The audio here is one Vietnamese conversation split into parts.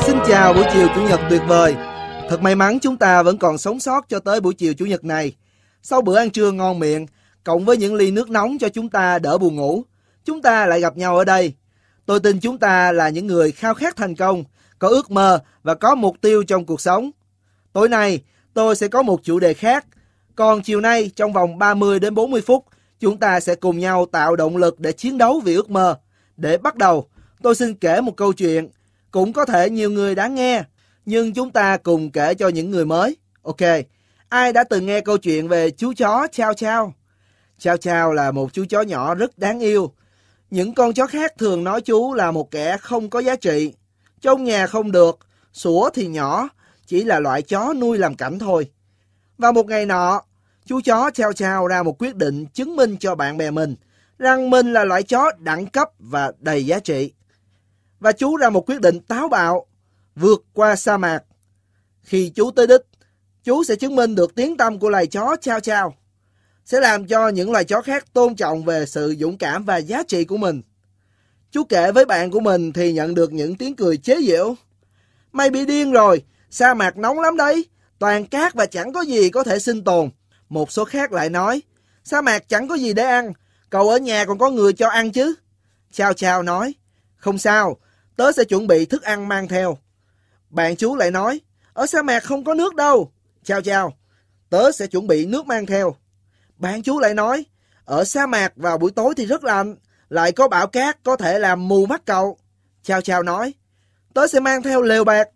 Xin chào buổi chiều Chủ nhật tuyệt vời. Thật may mắn chúng ta vẫn còn sống sót cho tới buổi chiều Chủ nhật này. Sau bữa ăn trưa ngon miệng, cộng với những ly nước nóng cho chúng ta đỡ buồn ngủ, chúng ta lại gặp nhau ở đây. Tôi tin chúng ta là những người khao khát thành công, có ước mơ và có mục tiêu trong cuộc sống. Tối nay, tôi sẽ có một chủ đề khác. Còn chiều nay, trong vòng 30 đến 40 phút, chúng ta sẽ cùng nhau tạo động lực để chiến đấu vì ước mơ. Để bắt đầu, tôi xin kể một câu chuyện – cũng có thể nhiều người đã nghe, nhưng chúng ta cùng kể cho những người mới. Ok, ai đã từng nghe câu chuyện về chú chó Chao Chao? Chao Chao là một chú chó nhỏ rất đáng yêu. Những con chó khác thường nói chú là một kẻ không có giá trị. Trong nhà không được, sủa thì nhỏ, chỉ là loại chó nuôi làm cảnh thôi. Và một ngày nọ, chú chó Chao Chao ra một quyết định chứng minh cho bạn bè mình rằng mình là loại chó đẳng cấp và đầy giá trị và chú ra một quyết định táo bạo, vượt qua sa mạc. Khi chú tới đích, chú sẽ chứng minh được tiếng tâm của loài chó chao chao, sẽ làm cho những loài chó khác tôn trọng về sự dũng cảm và giá trị của mình. Chú kể với bạn của mình thì nhận được những tiếng cười chế giễu. Mày bị điên rồi, sa mạc nóng lắm đấy, toàn cát và chẳng có gì có thể sinh tồn. Một số khác lại nói, sa mạc chẳng có gì để ăn, cậu ở nhà còn có người cho ăn chứ. Chao chao nói, không sao, tớ sẽ chuẩn bị thức ăn mang theo. Bạn chú lại nói, ở sa mạc không có nước đâu. Chào chào, tớ sẽ chuẩn bị nước mang theo. Bạn chú lại nói, ở sa mạc vào buổi tối thì rất lạnh, lại có bão cát có thể làm mù mắt cậu. Chào chào nói, tớ sẽ mang theo lều bạc.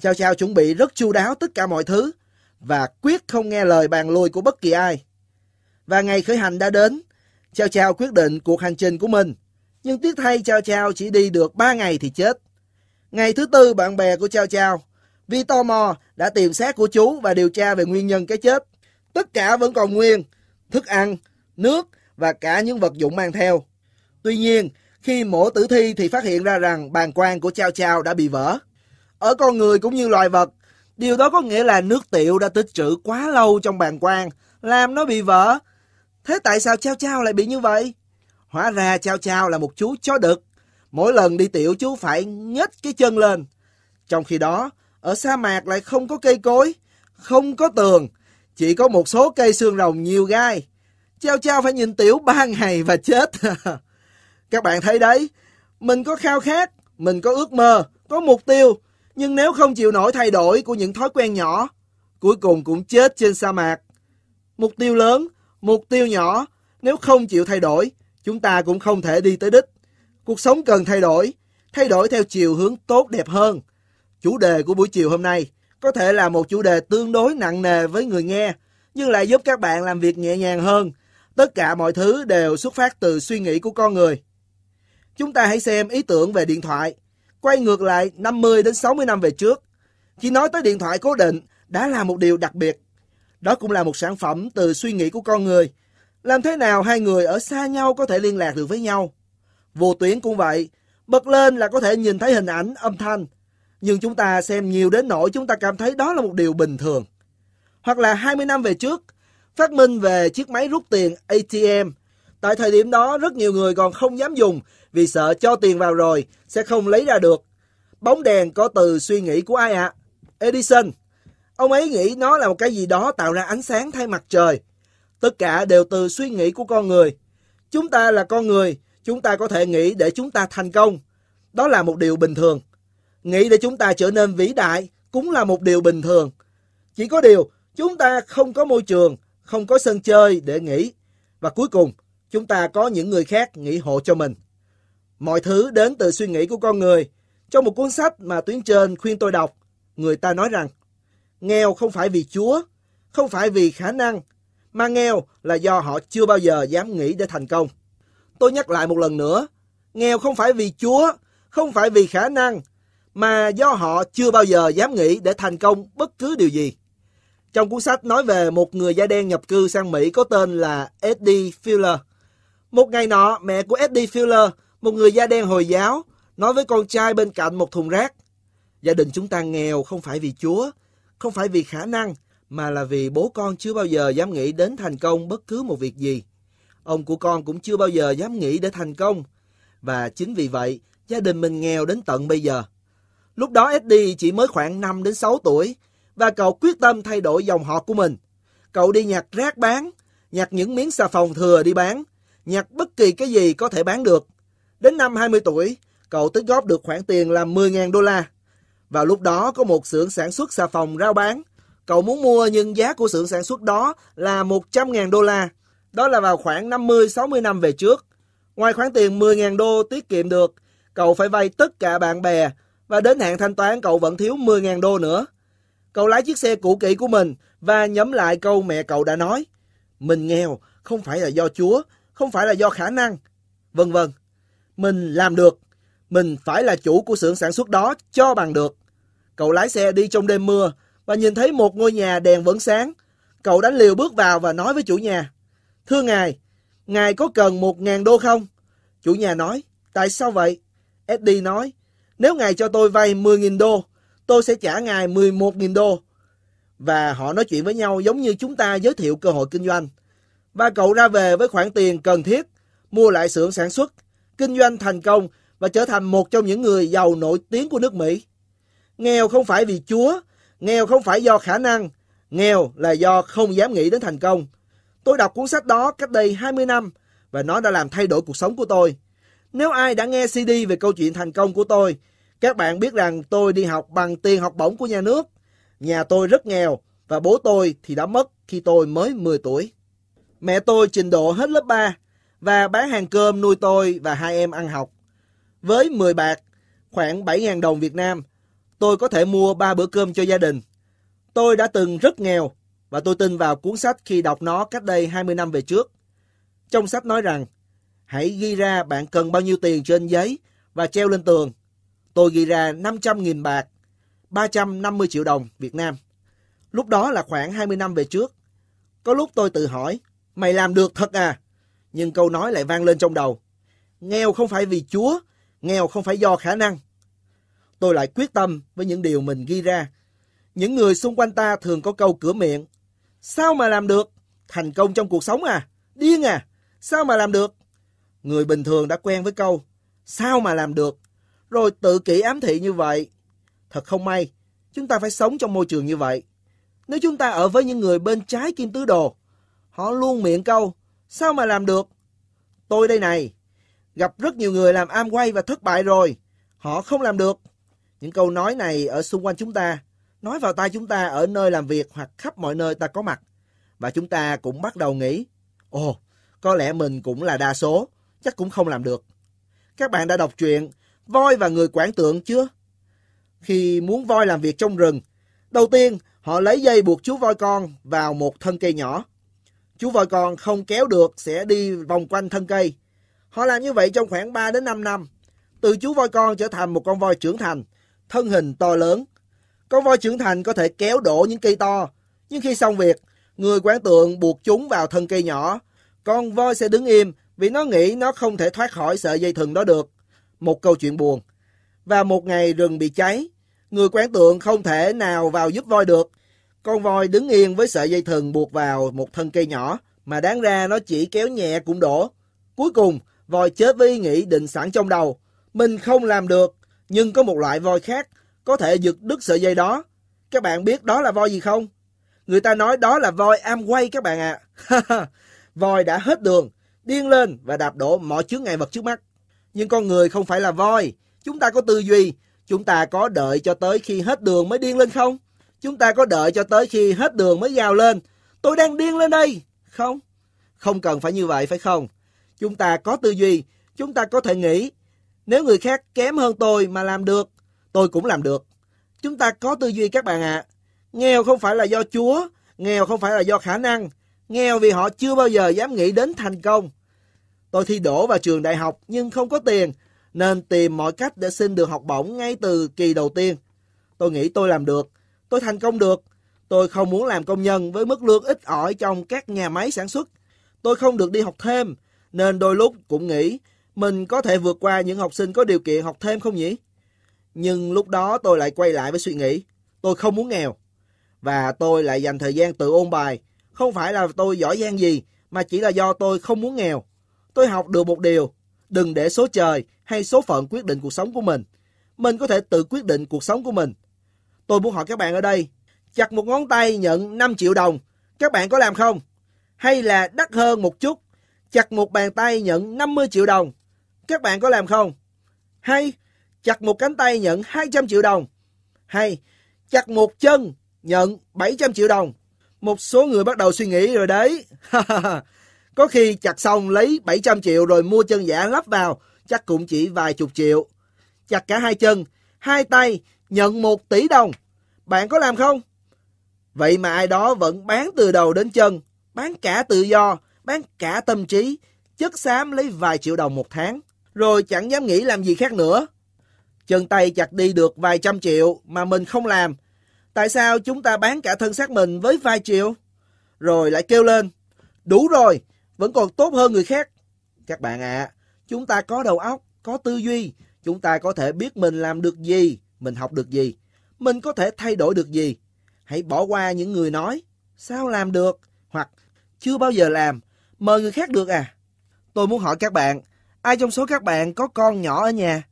Chào chào chuẩn bị rất chu đáo tất cả mọi thứ và quyết không nghe lời bàn lùi của bất kỳ ai. Và ngày khởi hành đã đến, Chào Chào quyết định cuộc hành trình của mình nhưng tiếc thay Chao Chao chỉ đi được 3 ngày thì chết. Ngày thứ tư bạn bè của Chao Chao vì tò mò đã tìm xác của chú và điều tra về nguyên nhân cái chết. Tất cả vẫn còn nguyên, thức ăn, nước và cả những vật dụng mang theo. Tuy nhiên, khi mổ tử thi thì phát hiện ra rằng bàn quang của Chao Chao đã bị vỡ. Ở con người cũng như loài vật, điều đó có nghĩa là nước tiểu đã tích trữ quá lâu trong bàn quang, làm nó bị vỡ. Thế tại sao Chao Chao lại bị như vậy? Hóa ra Chao Chao là một chú chó đực. Mỗi lần đi tiểu chú phải nhếch cái chân lên. Trong khi đó, ở sa mạc lại không có cây cối, không có tường, chỉ có một số cây xương rồng nhiều gai. Chao Chao phải nhìn tiểu ba ngày và chết. Các bạn thấy đấy, mình có khao khát, mình có ước mơ, có mục tiêu, nhưng nếu không chịu nổi thay đổi của những thói quen nhỏ, cuối cùng cũng chết trên sa mạc. Mục tiêu lớn, mục tiêu nhỏ, nếu không chịu thay đổi, chúng ta cũng không thể đi tới đích. Cuộc sống cần thay đổi, thay đổi theo chiều hướng tốt đẹp hơn. Chủ đề của buổi chiều hôm nay có thể là một chủ đề tương đối nặng nề với người nghe, nhưng lại giúp các bạn làm việc nhẹ nhàng hơn. Tất cả mọi thứ đều xuất phát từ suy nghĩ của con người. Chúng ta hãy xem ý tưởng về điện thoại, quay ngược lại 50 đến 60 năm về trước. Chỉ nói tới điện thoại cố định đã là một điều đặc biệt. Đó cũng là một sản phẩm từ suy nghĩ của con người làm thế nào hai người ở xa nhau có thể liên lạc được với nhau? Vô tuyến cũng vậy, bật lên là có thể nhìn thấy hình ảnh, âm thanh. Nhưng chúng ta xem nhiều đến nỗi chúng ta cảm thấy đó là một điều bình thường. Hoặc là 20 năm về trước, phát minh về chiếc máy rút tiền ATM. Tại thời điểm đó, rất nhiều người còn không dám dùng vì sợ cho tiền vào rồi sẽ không lấy ra được. Bóng đèn có từ suy nghĩ của ai ạ? À? Edison. Ông ấy nghĩ nó là một cái gì đó tạo ra ánh sáng thay mặt trời tất cả đều từ suy nghĩ của con người. Chúng ta là con người, chúng ta có thể nghĩ để chúng ta thành công. Đó là một điều bình thường. Nghĩ để chúng ta trở nên vĩ đại cũng là một điều bình thường. Chỉ có điều, chúng ta không có môi trường, không có sân chơi để nghĩ. Và cuối cùng, chúng ta có những người khác nghĩ hộ cho mình. Mọi thứ đến từ suy nghĩ của con người. Trong một cuốn sách mà tuyến trên khuyên tôi đọc, người ta nói rằng, nghèo không phải vì Chúa, không phải vì khả năng, mà nghèo là do họ chưa bao giờ dám nghĩ để thành công. Tôi nhắc lại một lần nữa, nghèo không phải vì Chúa, không phải vì khả năng, mà do họ chưa bao giờ dám nghĩ để thành công bất cứ điều gì. Trong cuốn sách nói về một người da đen nhập cư sang Mỹ có tên là Eddie Filler, Một ngày nọ, mẹ của Eddie Filler, một người da đen Hồi giáo, nói với con trai bên cạnh một thùng rác. Gia đình chúng ta nghèo không phải vì Chúa, không phải vì khả năng, mà là vì bố con chưa bao giờ dám nghĩ đến thành công bất cứ một việc gì. Ông của con cũng chưa bao giờ dám nghĩ để thành công. Và chính vì vậy, gia đình mình nghèo đến tận bây giờ. Lúc đó Eddie chỉ mới khoảng 5 đến 6 tuổi và cậu quyết tâm thay đổi dòng họ của mình. Cậu đi nhặt rác bán, nhặt những miếng xà phòng thừa đi bán, nhặt bất kỳ cái gì có thể bán được. Đến năm 20 tuổi, cậu tích góp được khoản tiền là 10.000 đô la. Và lúc đó có một xưởng sản xuất xà phòng rao bán – Cậu muốn mua nhưng giá của xưởng sản xuất đó là 100.000 đô la. Đó là vào khoảng 50-60 năm về trước. Ngoài khoản tiền 10.000 đô tiết kiệm được, cậu phải vay tất cả bạn bè và đến hạn thanh toán cậu vẫn thiếu 10.000 đô nữa. Cậu lái chiếc xe cũ kỹ của mình và nhấm lại câu mẹ cậu đã nói. Mình nghèo không phải là do Chúa, không phải là do khả năng. Vân vân. Mình làm được. Mình phải là chủ của xưởng sản xuất đó cho bằng được. Cậu lái xe đi trong đêm mưa và nhìn thấy một ngôi nhà đèn vẫn sáng. Cậu đánh liều bước vào và nói với chủ nhà, Thưa ngài, ngài có cần một ngàn đô không? Chủ nhà nói, tại sao vậy? Eddie nói, nếu ngài cho tôi vay 10.000 đô, tôi sẽ trả ngài 11.000 đô. Và họ nói chuyện với nhau giống như chúng ta giới thiệu cơ hội kinh doanh. Và cậu ra về với khoản tiền cần thiết, mua lại xưởng sản xuất, kinh doanh thành công và trở thành một trong những người giàu nổi tiếng của nước Mỹ. Nghèo không phải vì Chúa, Nghèo không phải do khả năng, nghèo là do không dám nghĩ đến thành công. Tôi đọc cuốn sách đó cách đây 20 năm và nó đã làm thay đổi cuộc sống của tôi. Nếu ai đã nghe CD về câu chuyện thành công của tôi, các bạn biết rằng tôi đi học bằng tiền học bổng của nhà nước. Nhà tôi rất nghèo và bố tôi thì đã mất khi tôi mới 10 tuổi. Mẹ tôi trình độ hết lớp 3 và bán hàng cơm nuôi tôi và hai em ăn học. Với 10 bạc, khoảng 7.000 đồng Việt Nam – tôi có thể mua ba bữa cơm cho gia đình. Tôi đã từng rất nghèo và tôi tin vào cuốn sách khi đọc nó cách đây 20 năm về trước. Trong sách nói rằng, hãy ghi ra bạn cần bao nhiêu tiền trên giấy và treo lên tường. Tôi ghi ra 500.000 bạc, 350 triệu đồng Việt Nam. Lúc đó là khoảng 20 năm về trước. Có lúc tôi tự hỏi, mày làm được thật à? Nhưng câu nói lại vang lên trong đầu. Nghèo không phải vì Chúa, nghèo không phải do khả năng, tôi lại quyết tâm với những điều mình ghi ra. Những người xung quanh ta thường có câu cửa miệng. Sao mà làm được? Thành công trong cuộc sống à? Điên à? Sao mà làm được? Người bình thường đã quen với câu Sao mà làm được? Rồi tự kỷ ám thị như vậy. Thật không may, chúng ta phải sống trong môi trường như vậy. Nếu chúng ta ở với những người bên trái kim tứ đồ, họ luôn miệng câu Sao mà làm được? Tôi đây này, gặp rất nhiều người làm am quay và thất bại rồi. Họ không làm được. Những câu nói này ở xung quanh chúng ta, nói vào tai chúng ta ở nơi làm việc hoặc khắp mọi nơi ta có mặt. Và chúng ta cũng bắt đầu nghĩ, ồ, có lẽ mình cũng là đa số, chắc cũng không làm được. Các bạn đã đọc truyện Voi và người quản tượng chưa? Khi muốn voi làm việc trong rừng, đầu tiên họ lấy dây buộc chú voi con vào một thân cây nhỏ. Chú voi con không kéo được sẽ đi vòng quanh thân cây. Họ làm như vậy trong khoảng 3 đến 5 năm. Từ chú voi con trở thành một con voi trưởng thành thân hình to lớn. Con voi trưởng thành có thể kéo đổ những cây to, nhưng khi xong việc, người quán tượng buộc chúng vào thân cây nhỏ. Con voi sẽ đứng im vì nó nghĩ nó không thể thoát khỏi sợi dây thừng đó được. Một câu chuyện buồn. Và một ngày rừng bị cháy, người quán tượng không thể nào vào giúp voi được. Con voi đứng yên với sợi dây thừng buộc vào một thân cây nhỏ, mà đáng ra nó chỉ kéo nhẹ cũng đổ. Cuối cùng, voi chết với ý nghĩ định sẵn trong đầu. Mình không làm được, nhưng có một loại voi khác có thể giật đứt sợi dây đó. Các bạn biết đó là voi gì không? Người ta nói đó là voi amway các bạn ạ. À. voi đã hết đường, điên lên và đạp đổ mọi chướng ngại vật trước mắt. Nhưng con người không phải là voi. Chúng ta có tư duy, chúng ta có đợi cho tới khi hết đường mới điên lên không? Chúng ta có đợi cho tới khi hết đường mới gào lên. Tôi đang điên lên đây. Không, không cần phải như vậy phải không? Chúng ta có tư duy, chúng ta có thể nghĩ, nếu người khác kém hơn tôi mà làm được, tôi cũng làm được. Chúng ta có tư duy các bạn ạ. À. Nghèo không phải là do Chúa, nghèo không phải là do khả năng, nghèo vì họ chưa bao giờ dám nghĩ đến thành công. Tôi thi đổ vào trường đại học nhưng không có tiền, nên tìm mọi cách để xin được học bổng ngay từ kỳ đầu tiên. Tôi nghĩ tôi làm được, tôi thành công được. Tôi không muốn làm công nhân với mức lương ít ỏi trong các nhà máy sản xuất. Tôi không được đi học thêm, nên đôi lúc cũng nghĩ mình có thể vượt qua những học sinh có điều kiện học thêm không nhỉ? Nhưng lúc đó tôi lại quay lại với suy nghĩ, tôi không muốn nghèo. Và tôi lại dành thời gian tự ôn bài, không phải là tôi giỏi giang gì, mà chỉ là do tôi không muốn nghèo. Tôi học được một điều, đừng để số trời hay số phận quyết định cuộc sống của mình. Mình có thể tự quyết định cuộc sống của mình. Tôi muốn hỏi các bạn ở đây, chặt một ngón tay nhận 5 triệu đồng, các bạn có làm không? Hay là đắt hơn một chút, chặt một bàn tay nhận 50 triệu đồng, các bạn có làm không? Hay chặt một cánh tay nhận 200 triệu đồng. Hay chặt một chân nhận 700 triệu đồng. Một số người bắt đầu suy nghĩ rồi đấy. có khi chặt xong lấy 700 triệu rồi mua chân giả lắp vào, chắc cũng chỉ vài chục triệu. Chặt cả hai chân, hai tay nhận 1 tỷ đồng. Bạn có làm không? Vậy mà ai đó vẫn bán từ đầu đến chân, bán cả tự do, bán cả tâm trí, chất xám lấy vài triệu đồng một tháng rồi chẳng dám nghĩ làm gì khác nữa. Chân tay chặt đi được vài trăm triệu mà mình không làm. Tại sao chúng ta bán cả thân xác mình với vài triệu? Rồi lại kêu lên, đủ rồi, vẫn còn tốt hơn người khác. Các bạn ạ, à, chúng ta có đầu óc, có tư duy, chúng ta có thể biết mình làm được gì, mình học được gì, mình có thể thay đổi được gì. Hãy bỏ qua những người nói, sao làm được, hoặc chưa bao giờ làm, mời người khác được à. Tôi muốn hỏi các bạn, Ai trong số các bạn có con nhỏ ở nhà?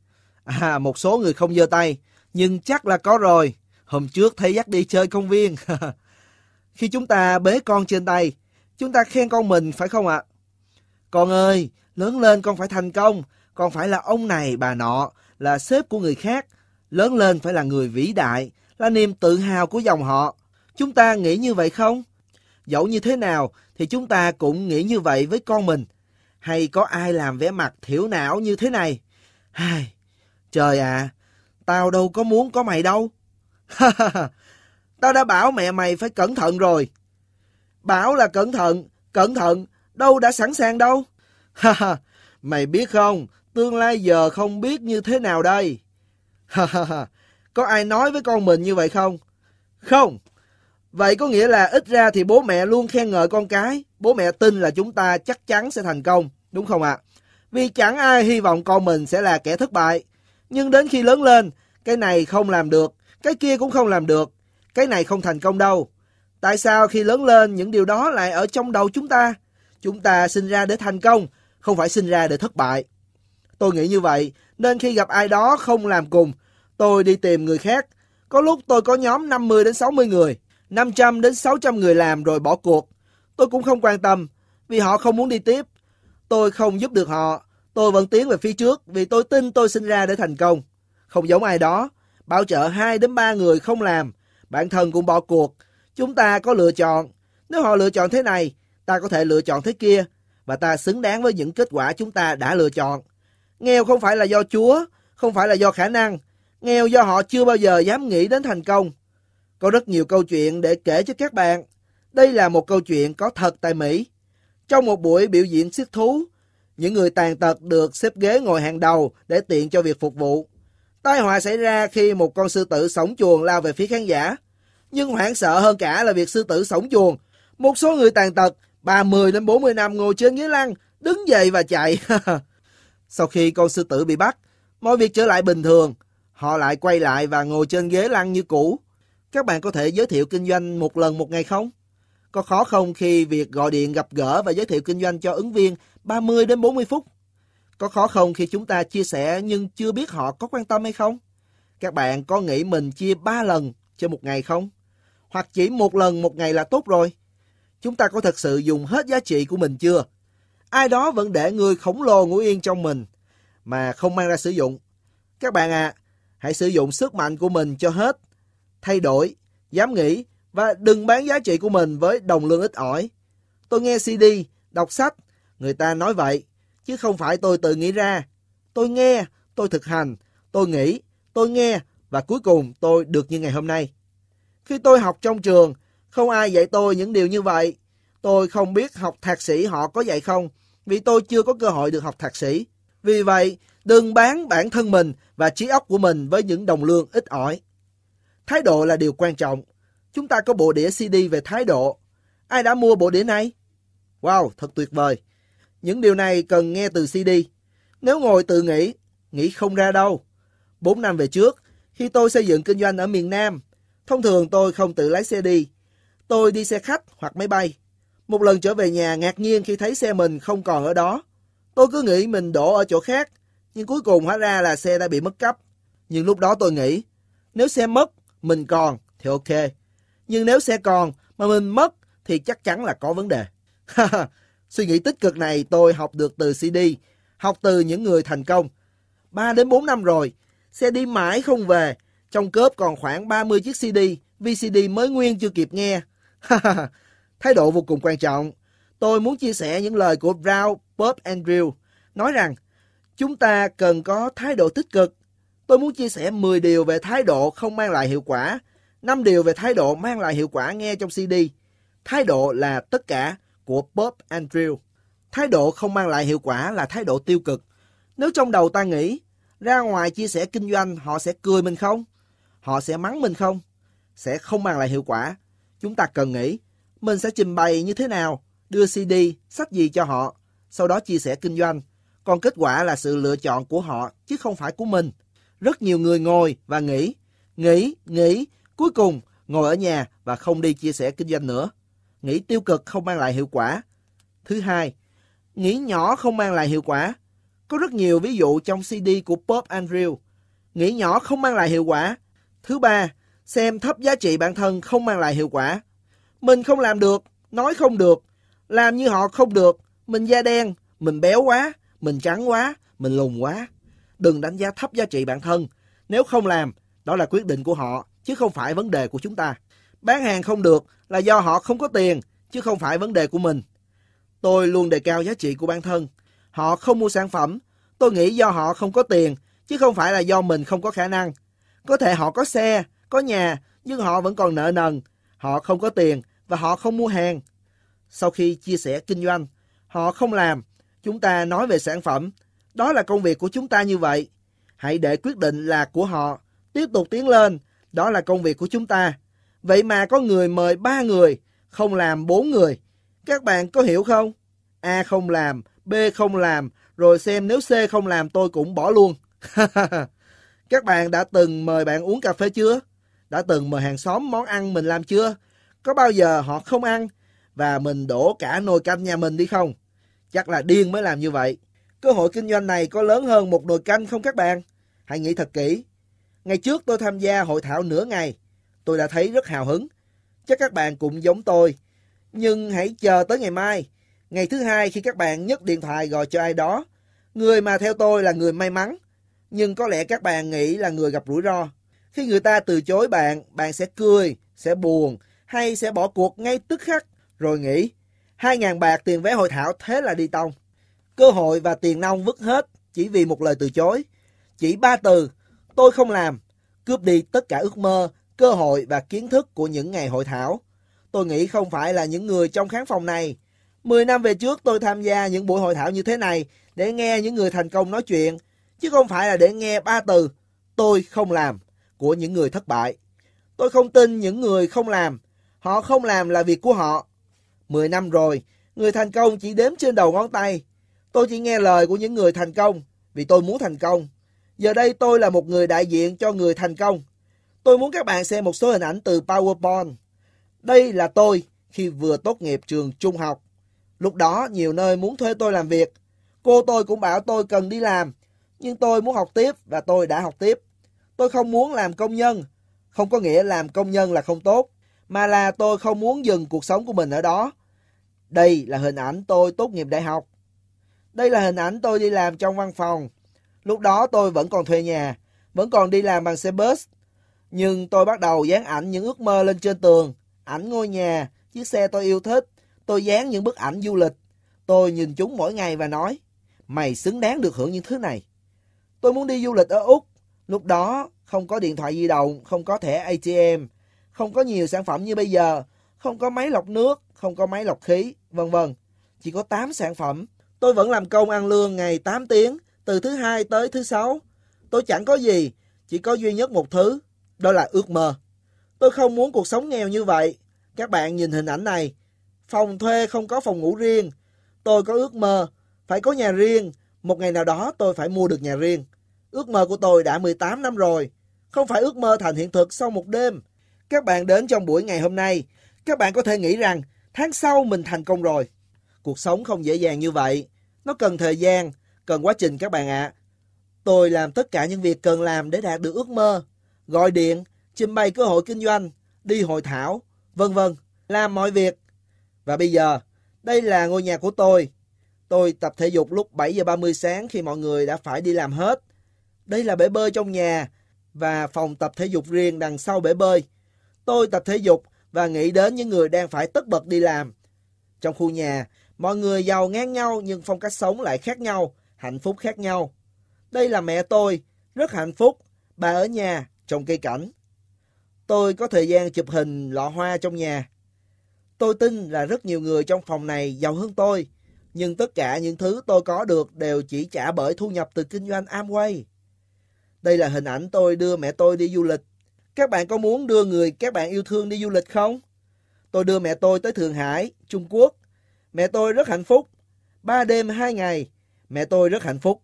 À, một số người không giơ tay, nhưng chắc là có rồi. Hôm trước thấy dắt đi chơi công viên. Khi chúng ta bế con trên tay, chúng ta khen con mình phải không ạ? Con ơi, lớn lên con phải thành công, con phải là ông này bà nọ, là sếp của người khác, lớn lên phải là người vĩ đại, là niềm tự hào của dòng họ. Chúng ta nghĩ như vậy không? Dẫu như thế nào thì chúng ta cũng nghĩ như vậy với con mình hay có ai làm vẻ mặt thiểu não như thế này. Hai, trời à, tao đâu có muốn có mày đâu. tao đã bảo mẹ mày phải cẩn thận rồi. Bảo là cẩn thận, cẩn thận, đâu đã sẵn sàng đâu. mày biết không, tương lai giờ không biết như thế nào đây. có ai nói với con mình như vậy không? Không. Vậy có nghĩa là ít ra thì bố mẹ luôn khen ngợi con cái bố mẹ tin là chúng ta chắc chắn sẽ thành công, đúng không ạ? À? Vì chẳng ai hy vọng con mình sẽ là kẻ thất bại. Nhưng đến khi lớn lên, cái này không làm được, cái kia cũng không làm được, cái này không thành công đâu. Tại sao khi lớn lên những điều đó lại ở trong đầu chúng ta? Chúng ta sinh ra để thành công, không phải sinh ra để thất bại. Tôi nghĩ như vậy, nên khi gặp ai đó không làm cùng, tôi đi tìm người khác. Có lúc tôi có nhóm 50 đến 60 người, 500 đến 600 người làm rồi bỏ cuộc. Tôi cũng không quan tâm, vì họ không muốn đi tiếp. Tôi không giúp được họ, tôi vẫn tiến về phía trước vì tôi tin tôi sinh ra để thành công. Không giống ai đó, bảo trợ hai đến ba người không làm, bản thân cũng bỏ cuộc. Chúng ta có lựa chọn, nếu họ lựa chọn thế này, ta có thể lựa chọn thế kia và ta xứng đáng với những kết quả chúng ta đã lựa chọn. Nghèo không phải là do Chúa, không phải là do khả năng, nghèo do họ chưa bao giờ dám nghĩ đến thành công. Có rất nhiều câu chuyện để kể cho các bạn. Đây là một câu chuyện có thật tại Mỹ. Trong một buổi biểu diễn siết thú, những người tàn tật được xếp ghế ngồi hàng đầu để tiện cho việc phục vụ. Tai họa xảy ra khi một con sư tử sống chuồng lao về phía khán giả. Nhưng hoảng sợ hơn cả là việc sư tử sống chuồng. Một số người tàn tật, 30 đến 40 năm ngồi trên ghế lăn, đứng dậy và chạy. Sau khi con sư tử bị bắt, mọi việc trở lại bình thường. Họ lại quay lại và ngồi trên ghế lăn như cũ. Các bạn có thể giới thiệu kinh doanh một lần một ngày không? Có khó không khi việc gọi điện gặp gỡ và giới thiệu kinh doanh cho ứng viên 30 đến 40 phút? Có khó không khi chúng ta chia sẻ nhưng chưa biết họ có quan tâm hay không? Các bạn có nghĩ mình chia 3 lần cho một ngày không? Hoặc chỉ một lần một ngày là tốt rồi? Chúng ta có thật sự dùng hết giá trị của mình chưa? Ai đó vẫn để người khổng lồ ngủ yên trong mình mà không mang ra sử dụng. Các bạn à, hãy sử dụng sức mạnh của mình cho hết. Thay đổi, dám nghĩ, và đừng bán giá trị của mình với đồng lương ít ỏi. Tôi nghe CD, đọc sách, người ta nói vậy, chứ không phải tôi tự nghĩ ra. Tôi nghe, tôi thực hành, tôi nghĩ, tôi nghe và cuối cùng tôi được như ngày hôm nay. Khi tôi học trong trường, không ai dạy tôi những điều như vậy. Tôi không biết học thạc sĩ họ có dạy không, vì tôi chưa có cơ hội được học thạc sĩ. Vì vậy, đừng bán bản thân mình và trí óc của mình với những đồng lương ít ỏi. Thái độ là điều quan trọng. Chúng ta có bộ đĩa CD về thái độ. Ai đã mua bộ đĩa này? Wow, thật tuyệt vời. Những điều này cần nghe từ CD. Nếu ngồi tự nghĩ, nghĩ không ra đâu. 4 năm về trước, khi tôi xây dựng kinh doanh ở miền Nam, thông thường tôi không tự lái xe đi. Tôi đi xe khách hoặc máy bay. Một lần trở về nhà ngạc nhiên khi thấy xe mình không còn ở đó. Tôi cứ nghĩ mình đổ ở chỗ khác, nhưng cuối cùng hóa ra là xe đã bị mất cắp. Nhưng lúc đó tôi nghĩ, nếu xe mất, mình còn, thì ok nhưng nếu xe còn mà mình mất thì chắc chắn là có vấn đề. Suy nghĩ tích cực này tôi học được từ CD, học từ những người thành công. 3 đến 4 năm rồi, xe đi mãi không về, trong cớp còn khoảng 30 chiếc CD, VCD mới nguyên chưa kịp nghe. Thái độ vô cùng quan trọng. Tôi muốn chia sẻ những lời của Brown, Bob Andrew, nói rằng chúng ta cần có thái độ tích cực. Tôi muốn chia sẻ 10 điều về thái độ không mang lại hiệu quả năm điều về thái độ mang lại hiệu quả nghe trong CD. Thái độ là tất cả của Bob Andrew. Thái độ không mang lại hiệu quả là thái độ tiêu cực. Nếu trong đầu ta nghĩ, ra ngoài chia sẻ kinh doanh họ sẽ cười mình không? Họ sẽ mắng mình không? Sẽ không mang lại hiệu quả. Chúng ta cần nghĩ, mình sẽ trình bày như thế nào, đưa CD, sách gì cho họ, sau đó chia sẻ kinh doanh. Còn kết quả là sự lựa chọn của họ, chứ không phải của mình. Rất nhiều người ngồi và nghĩ, nghĩ, nghĩ, Cuối cùng, ngồi ở nhà và không đi chia sẻ kinh doanh nữa. Nghĩ tiêu cực không mang lại hiệu quả. Thứ hai, nghĩ nhỏ không mang lại hiệu quả. Có rất nhiều ví dụ trong CD của Bob Andrew. Nghĩ nhỏ không mang lại hiệu quả. Thứ ba, xem thấp giá trị bản thân không mang lại hiệu quả. Mình không làm được, nói không được, làm như họ không được, mình da đen, mình béo quá, mình trắng quá, mình lùn quá. Đừng đánh giá thấp giá trị bản thân. Nếu không làm, đó là quyết định của họ chứ không phải vấn đề của chúng ta. Bán hàng không được là do họ không có tiền, chứ không phải vấn đề của mình. Tôi luôn đề cao giá trị của bản thân. Họ không mua sản phẩm, tôi nghĩ do họ không có tiền, chứ không phải là do mình không có khả năng. Có thể họ có xe, có nhà, nhưng họ vẫn còn nợ nần. Họ không có tiền và họ không mua hàng. Sau khi chia sẻ kinh doanh, họ không làm, chúng ta nói về sản phẩm. Đó là công việc của chúng ta như vậy. Hãy để quyết định là của họ, tiếp tục tiến lên đó là công việc của chúng ta. Vậy mà có người mời ba người, không làm bốn người. Các bạn có hiểu không? A không làm, B không làm, rồi xem nếu C không làm tôi cũng bỏ luôn. Các bạn đã từng mời bạn uống cà phê chưa? Đã từng mời hàng xóm món ăn mình làm chưa? Có bao giờ họ không ăn và mình đổ cả nồi canh nhà mình đi không? Chắc là điên mới làm như vậy. Cơ hội kinh doanh này có lớn hơn một nồi canh không các bạn? Hãy nghĩ thật kỹ. Ngày trước tôi tham gia hội thảo nửa ngày, tôi đã thấy rất hào hứng. Chắc các bạn cũng giống tôi. Nhưng hãy chờ tới ngày mai, ngày thứ hai khi các bạn nhấc điện thoại gọi cho ai đó. Người mà theo tôi là người may mắn, nhưng có lẽ các bạn nghĩ là người gặp rủi ro. Khi người ta từ chối bạn, bạn sẽ cười, sẽ buồn hay sẽ bỏ cuộc ngay tức khắc rồi nghĩ 2.000 bạc tiền vé hội thảo thế là đi tông. Cơ hội và tiền nong vứt hết chỉ vì một lời từ chối. Chỉ ba từ Tôi không làm, cướp đi tất cả ước mơ, cơ hội và kiến thức của những ngày hội thảo. Tôi nghĩ không phải là những người trong khán phòng này. Mười năm về trước tôi tham gia những buổi hội thảo như thế này để nghe những người thành công nói chuyện, chứ không phải là để nghe ba từ tôi không làm của những người thất bại. Tôi không tin những người không làm, họ không làm là việc của họ. Mười năm rồi, người thành công chỉ đếm trên đầu ngón tay. Tôi chỉ nghe lời của những người thành công vì tôi muốn thành công Giờ đây tôi là một người đại diện cho người thành công. Tôi muốn các bạn xem một số hình ảnh từ PowerPoint. Đây là tôi khi vừa tốt nghiệp trường trung học. Lúc đó nhiều nơi muốn thuê tôi làm việc. Cô tôi cũng bảo tôi cần đi làm, nhưng tôi muốn học tiếp và tôi đã học tiếp. Tôi không muốn làm công nhân, không có nghĩa làm công nhân là không tốt, mà là tôi không muốn dừng cuộc sống của mình ở đó. Đây là hình ảnh tôi tốt nghiệp đại học. Đây là hình ảnh tôi đi làm trong văn phòng. Lúc đó tôi vẫn còn thuê nhà, vẫn còn đi làm bằng xe bus. Nhưng tôi bắt đầu dán ảnh những ước mơ lên trên tường, ảnh ngôi nhà, chiếc xe tôi yêu thích. Tôi dán những bức ảnh du lịch. Tôi nhìn chúng mỗi ngày và nói, mày xứng đáng được hưởng những thứ này. Tôi muốn đi du lịch ở Úc. Lúc đó không có điện thoại di động, không có thẻ ATM, không có nhiều sản phẩm như bây giờ, không có máy lọc nước, không có máy lọc khí, vân vân. Chỉ có 8 sản phẩm. Tôi vẫn làm công ăn lương ngày 8 tiếng, từ thứ hai tới thứ sáu, tôi chẳng có gì, chỉ có duy nhất một thứ, đó là ước mơ. Tôi không muốn cuộc sống nghèo như vậy. Các bạn nhìn hình ảnh này, phòng thuê không có phòng ngủ riêng. Tôi có ước mơ, phải có nhà riêng, một ngày nào đó tôi phải mua được nhà riêng. Ước mơ của tôi đã 18 năm rồi, không phải ước mơ thành hiện thực sau một đêm. Các bạn đến trong buổi ngày hôm nay, các bạn có thể nghĩ rằng tháng sau mình thành công rồi. Cuộc sống không dễ dàng như vậy, nó cần thời gian, cần quá trình các bạn ạ. Tôi làm tất cả những việc cần làm để đạt được ước mơ, gọi điện, trình bày cơ hội kinh doanh, đi hội thảo, vân vân, làm mọi việc. Và bây giờ, đây là ngôi nhà của tôi. Tôi tập thể dục lúc 7 giờ 30 sáng khi mọi người đã phải đi làm hết. Đây là bể bơi trong nhà và phòng tập thể dục riêng đằng sau bể bơi. Tôi tập thể dục và nghĩ đến những người đang phải tất bật đi làm. Trong khu nhà, mọi người giàu ngang nhau nhưng phong cách sống lại khác nhau hạnh phúc khác nhau. Đây là mẹ tôi, rất hạnh phúc, bà ở nhà, trồng cây cảnh. Tôi có thời gian chụp hình lọ hoa trong nhà. Tôi tin là rất nhiều người trong phòng này giàu hơn tôi, nhưng tất cả những thứ tôi có được đều chỉ trả bởi thu nhập từ kinh doanh Amway. Đây là hình ảnh tôi đưa mẹ tôi đi du lịch. Các bạn có muốn đưa người các bạn yêu thương đi du lịch không? Tôi đưa mẹ tôi tới Thượng Hải, Trung Quốc. Mẹ tôi rất hạnh phúc. Ba đêm hai ngày, Mẹ tôi rất hạnh phúc.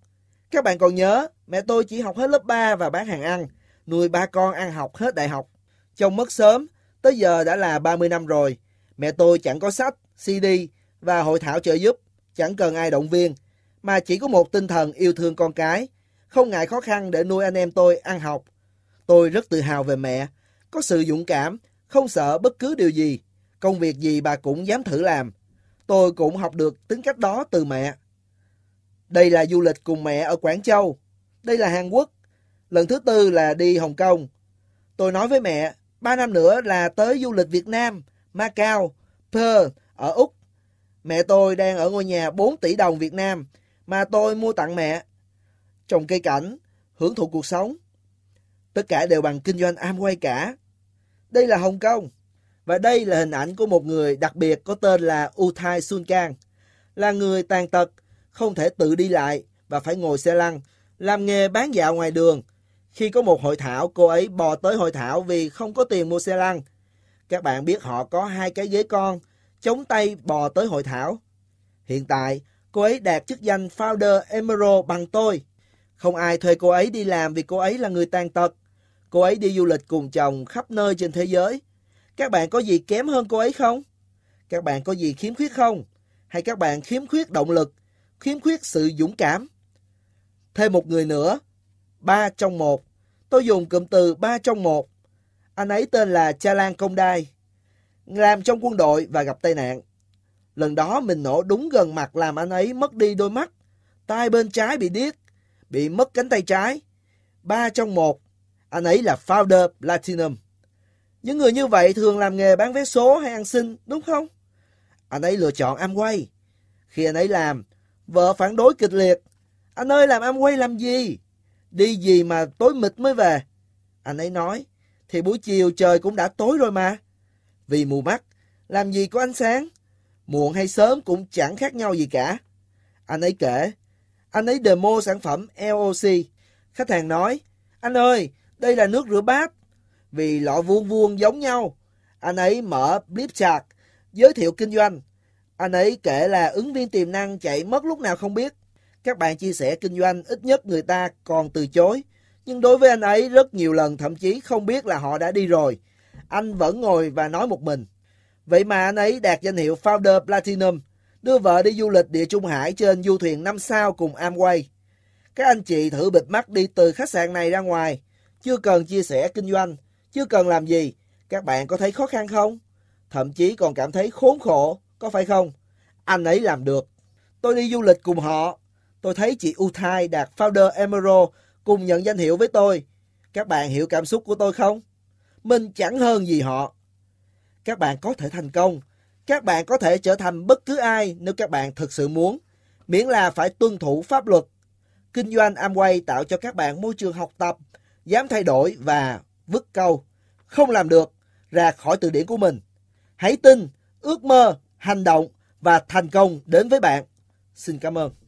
Các bạn còn nhớ, mẹ tôi chỉ học hết lớp 3 và bán hàng ăn, nuôi ba con ăn học hết đại học. Chồng mất sớm, tới giờ đã là 30 năm rồi. Mẹ tôi chẳng có sách, CD và hội thảo trợ giúp, chẳng cần ai động viên, mà chỉ có một tinh thần yêu thương con cái, không ngại khó khăn để nuôi anh em tôi ăn học. Tôi rất tự hào về mẹ, có sự dũng cảm, không sợ bất cứ điều gì, công việc gì bà cũng dám thử làm. Tôi cũng học được tính cách đó từ mẹ. Đây là du lịch cùng mẹ ở Quảng Châu. Đây là Hàn Quốc. Lần thứ tư là đi Hồng Kông. Tôi nói với mẹ, ba năm nữa là tới du lịch Việt Nam, Macau, Perth ở Úc. Mẹ tôi đang ở ngôi nhà 4 tỷ đồng Việt Nam mà tôi mua tặng mẹ. Trồng cây cảnh, hưởng thụ cuộc sống. Tất cả đều bằng kinh doanh Amway cả. Đây là Hồng Kông. Và đây là hình ảnh của một người đặc biệt có tên là Uthai Sun Kang, là người tàn tật, không thể tự đi lại và phải ngồi xe lăn, làm nghề bán dạo ngoài đường. Khi có một hội thảo, cô ấy bò tới hội thảo vì không có tiền mua xe lăn. Các bạn biết họ có hai cái ghế con, chống tay bò tới hội thảo. Hiện tại, cô ấy đạt chức danh founder Emerald bằng tôi. Không ai thuê cô ấy đi làm vì cô ấy là người tàn tật. Cô ấy đi du lịch cùng chồng khắp nơi trên thế giới. Các bạn có gì kém hơn cô ấy không? Các bạn có gì khiếm khuyết không? Hay các bạn khiếm khuyết động lực khiếm khuyết sự dũng cảm. Thêm một người nữa, ba trong một. Tôi dùng cụm từ ba trong một. Anh ấy tên là Cha Lan Công Đai, làm trong quân đội và gặp tai nạn. Lần đó mình nổ đúng gần mặt làm anh ấy mất đi đôi mắt, tai bên trái bị điếc, bị mất cánh tay trái. Ba trong một, anh ấy là founder Platinum. Những người như vậy thường làm nghề bán vé số hay ăn xin, đúng không? Anh ấy lựa chọn Amway. Khi anh ấy làm, Vợ phản đối kịch liệt. Anh ơi làm quay làm gì? Đi gì mà tối mịt mới về? Anh ấy nói, thì buổi chiều trời cũng đã tối rồi mà. Vì mù mắt, làm gì có ánh sáng? Muộn hay sớm cũng chẳng khác nhau gì cả. Anh ấy kể, anh ấy demo sản phẩm LOC. Khách hàng nói, anh ơi, đây là nước rửa bát. Vì lọ vuông vuông giống nhau, anh ấy mở Blipchart, giới thiệu kinh doanh. Anh ấy kể là ứng viên tiềm năng chạy mất lúc nào không biết. Các bạn chia sẻ kinh doanh ít nhất người ta còn từ chối. Nhưng đối với anh ấy rất nhiều lần thậm chí không biết là họ đã đi rồi. Anh vẫn ngồi và nói một mình. Vậy mà anh ấy đạt danh hiệu Founder Platinum, đưa vợ đi du lịch địa Trung Hải trên du thuyền 5 sao cùng Amway. Các anh chị thử bịt mắt đi từ khách sạn này ra ngoài, chưa cần chia sẻ kinh doanh, chưa cần làm gì, các bạn có thấy khó khăn không? Thậm chí còn cảm thấy khốn khổ có phải không? Anh ấy làm được. Tôi đi du lịch cùng họ. Tôi thấy chị Uthai đạt Founder Emerald cùng nhận danh hiệu với tôi. Các bạn hiểu cảm xúc của tôi không? Mình chẳng hơn gì họ. Các bạn có thể thành công. Các bạn có thể trở thành bất cứ ai nếu các bạn thực sự muốn. Miễn là phải tuân thủ pháp luật. Kinh doanh Amway tạo cho các bạn môi trường học tập, dám thay đổi và vứt câu. Không làm được, ra khỏi từ điển của mình. Hãy tin, ước mơ hành động và thành công đến với bạn. Xin cảm ơn.